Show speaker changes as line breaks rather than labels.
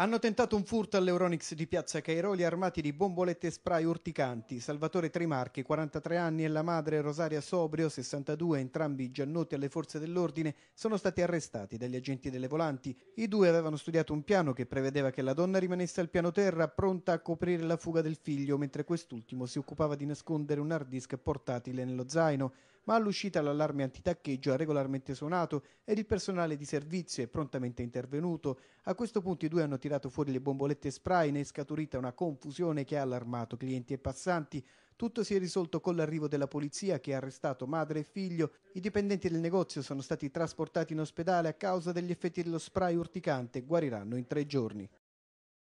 Hanno tentato un furto all'Euronix di Piazza Cairoli armati di bombolette e spray urticanti. Salvatore Trimarchi, 43 anni, e la madre Rosaria Sobrio, 62, entrambi già noti alle forze dell'ordine, sono stati arrestati dagli agenti delle volanti. I due avevano studiato un piano che prevedeva che la donna rimanesse al piano terra pronta a coprire la fuga del figlio, mentre quest'ultimo si occupava di nascondere un hard disk portatile nello zaino ma all'uscita l'allarme antitaccheggio ha regolarmente suonato ed il personale di servizio è prontamente intervenuto. A questo punto i due hanno tirato fuori le bombolette spray, ne è scaturita una confusione che ha allarmato clienti e passanti. Tutto si è risolto con l'arrivo della polizia che ha arrestato madre e figlio. I dipendenti del negozio sono stati trasportati in ospedale a causa degli effetti dello spray urticante e guariranno in tre giorni.